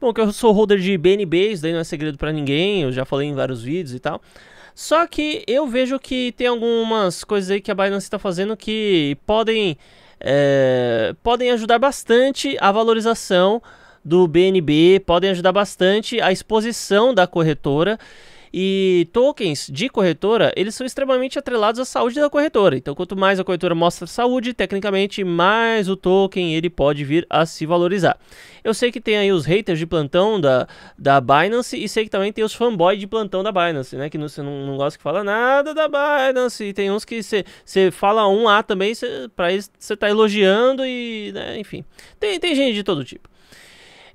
Bom, que eu sou holder de BNBs, daí não é segredo para ninguém, eu já falei em vários vídeos e tal. Só que eu vejo que tem algumas coisas aí que a Binance está fazendo que podem, é, podem ajudar bastante a valorização do BNB, podem ajudar bastante a exposição da corretora. E tokens de corretora, eles são extremamente atrelados à saúde da corretora. Então, quanto mais a corretora mostra saúde, tecnicamente, mais o token ele pode vir a se valorizar. Eu sei que tem aí os haters de plantão da, da Binance e sei que também tem os fanboys de plantão da Binance, né? Que não, você não, não gosta que fala nada da Binance. E tem uns que você fala um A também, para pra eles você tá elogiando e, né? enfim. Tem, tem gente de todo tipo.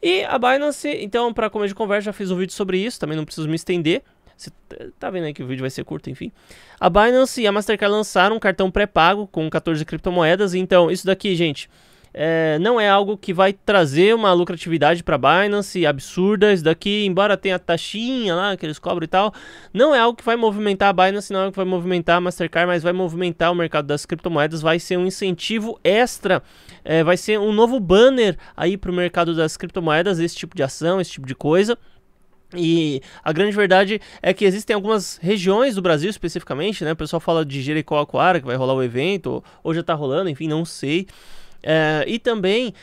E a Binance, então, para começo de conversa, já fiz um vídeo sobre isso, também não preciso me estender. Você tá, tá vendo aí que o vídeo vai ser curto, enfim. A Binance e a Mastercard lançaram um cartão pré-pago com 14 criptomoedas. Então, isso daqui, gente, é, não é algo que vai trazer uma lucratividade para Binance absurda. Isso daqui, embora tenha taxinha lá que eles cobram e tal, não é algo que vai movimentar a Binance, não é algo que vai movimentar a Mastercard, mas vai movimentar o mercado das criptomoedas. Vai ser um incentivo extra, é, vai ser um novo banner aí para o mercado das criptomoedas, esse tipo de ação, esse tipo de coisa. E a grande verdade é que existem algumas regiões do Brasil especificamente, né? O pessoal fala de Jericoacoara, que vai rolar o evento, ou, já tá rolando, enfim, não sei. É, e também.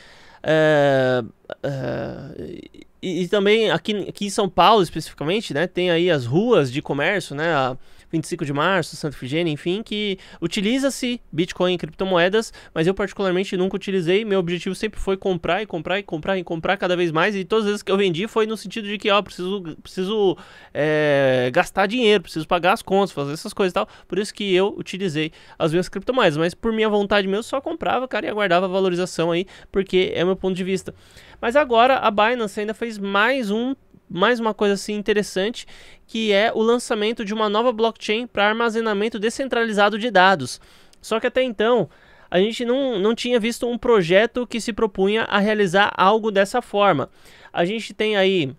É, é, e, e, também aqui, aqui em São Paulo especificamente, né? Tem aí as ruas de comércio, né? A, 25 de março, Santa Figênia, enfim, que utiliza-se Bitcoin e criptomoedas, mas eu particularmente nunca utilizei. Meu objetivo sempre foi comprar e comprar e comprar e comprar cada vez mais. E todas as vezes que eu vendi foi no sentido de que, ó, preciso, preciso é, gastar dinheiro, preciso pagar as contas, fazer essas coisas e tal. Por isso que eu utilizei as minhas criptomoedas. Mas por minha vontade mesmo, só comprava, cara, e aguardava a valorização aí, porque é o meu ponto de vista. Mas agora a Binance ainda fez mais um mais uma coisa assim interessante, que é o lançamento de uma nova blockchain para armazenamento descentralizado de dados. Só que até então, a gente não, não tinha visto um projeto que se propunha a realizar algo dessa forma. A gente tem aí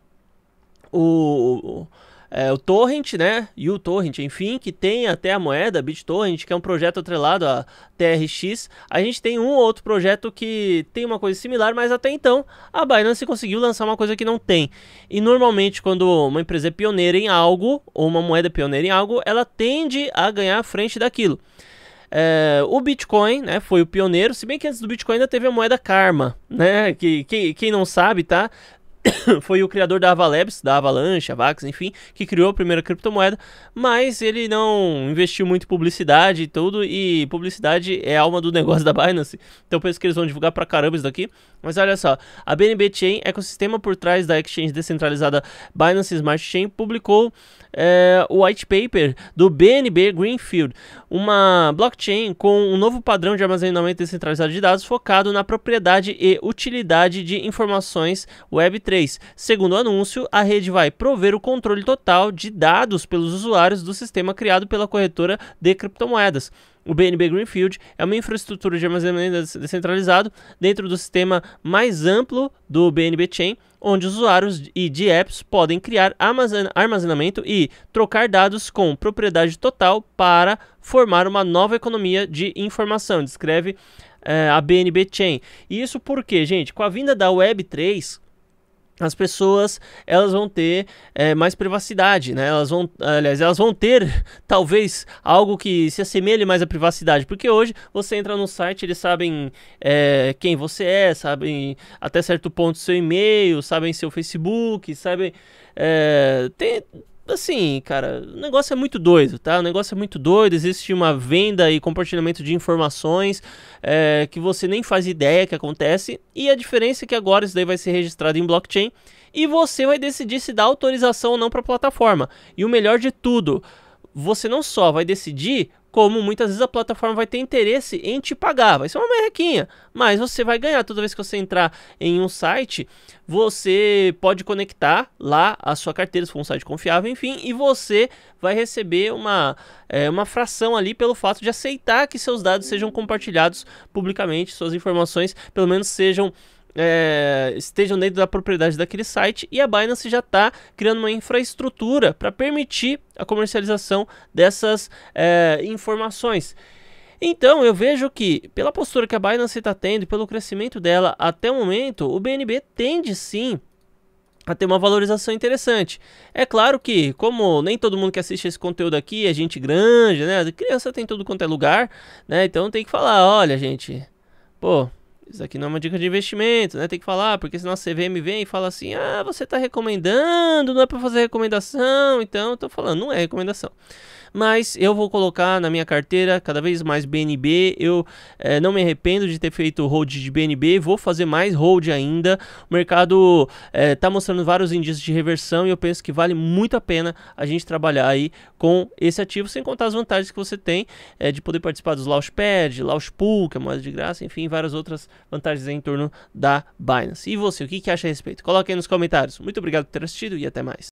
o, o é, o Torrent, né? E o Torrent, enfim, que tem até a moeda, BitTorrent, que é um projeto atrelado a TRX. A gente tem um ou outro projeto que tem uma coisa similar, mas até então a Binance conseguiu lançar uma coisa que não tem. E normalmente, quando uma empresa é pioneira em algo, ou uma moeda é pioneira em algo, ela tende a ganhar a frente daquilo. É, o Bitcoin, né, foi o pioneiro, se bem que antes do Bitcoin ainda teve a moeda Karma, né, que, que quem não sabe, tá, foi o criador da Avalabs, da Avalanche, Avax, enfim, que criou a primeira criptomoeda, mas ele não investiu muito em publicidade e tudo, e publicidade é alma do negócio da Binance, então penso que eles vão divulgar pra caramba isso daqui. Mas olha só, a BNB Chain, ecossistema por trás da exchange descentralizada Binance Smart Chain, publicou é, o white paper do BNB Greenfield, uma blockchain com um novo padrão de armazenamento descentralizado de dados focado na propriedade e utilidade de informações Web3 2023. Segundo o anúncio, a rede vai prover o controle total de dados pelos usuários do sistema criado pela corretora de criptomoedas. O BNB Greenfield é uma infraestrutura de armazenamento descentralizado dentro do sistema mais amplo do BNB Chain, onde usuários e de apps podem criar armazenamento e trocar dados com propriedade total para formar uma nova economia de informação, descreve é, a BNB Chain. E isso porque, gente, com a vinda da Web3, as pessoas elas vão ter é, mais privacidade, né? Elas vão, aliás, elas vão ter talvez algo que se assemelhe mais à privacidade, porque hoje você entra no site, eles sabem é, quem você é, sabem até certo ponto seu e-mail, sabem seu Facebook, sabem é, tem assim, cara, o negócio é muito doido, tá? O negócio é muito doido, existe uma venda e compartilhamento de informações é, que você nem faz ideia que acontece. E a diferença é que agora isso daí vai ser registrado em blockchain e você vai decidir se dá autorização ou não para a plataforma. E o melhor de tudo, você não só vai decidir, como muitas vezes a plataforma vai ter interesse em te pagar. Vai ser uma merrequinha, mas você vai ganhar. Toda vez que você entrar em um site, você pode conectar lá a sua carteira, se for um site confiável, enfim, e você vai receber uma, é, uma fração ali pelo fato de aceitar que seus dados sejam compartilhados publicamente, suas informações pelo menos sejam é, estejam dentro da propriedade daquele site e a Binance já está criando uma infraestrutura para permitir a comercialização dessas é, informações. Então eu vejo que, pela postura que a Binance está tendo e pelo crescimento dela até o momento, o BNB tende sim a ter uma valorização interessante. É claro que, como nem todo mundo que assiste esse conteúdo aqui é gente grande, né? A criança tem tudo quanto é lugar, né? Então tem que falar, olha, gente, pô, isso aqui não é uma dica de investimento, né? Tem que falar, porque senão a CVM vem e fala assim: ah, você está recomendando, não é para fazer recomendação, então eu falando, não é recomendação. Mas eu vou colocar na minha carteira cada vez mais BNB. Eu é, não me arrependo de ter feito hold de BNB. Vou fazer mais hold ainda. O mercado está eh, é, mostrando vários indícios de reversão e eu penso que vale muito a pena a gente trabalhar aí com esse ativo, sem contar as vantagens que você tem é, de poder participar dos Launchpad, Launchpool, que é moeda de graça, enfim, várias outras vantagens em torno da Binance. E você, o que, que acha a respeito? Coloque aí nos comentários. Muito obrigado por ter assistido e até mais.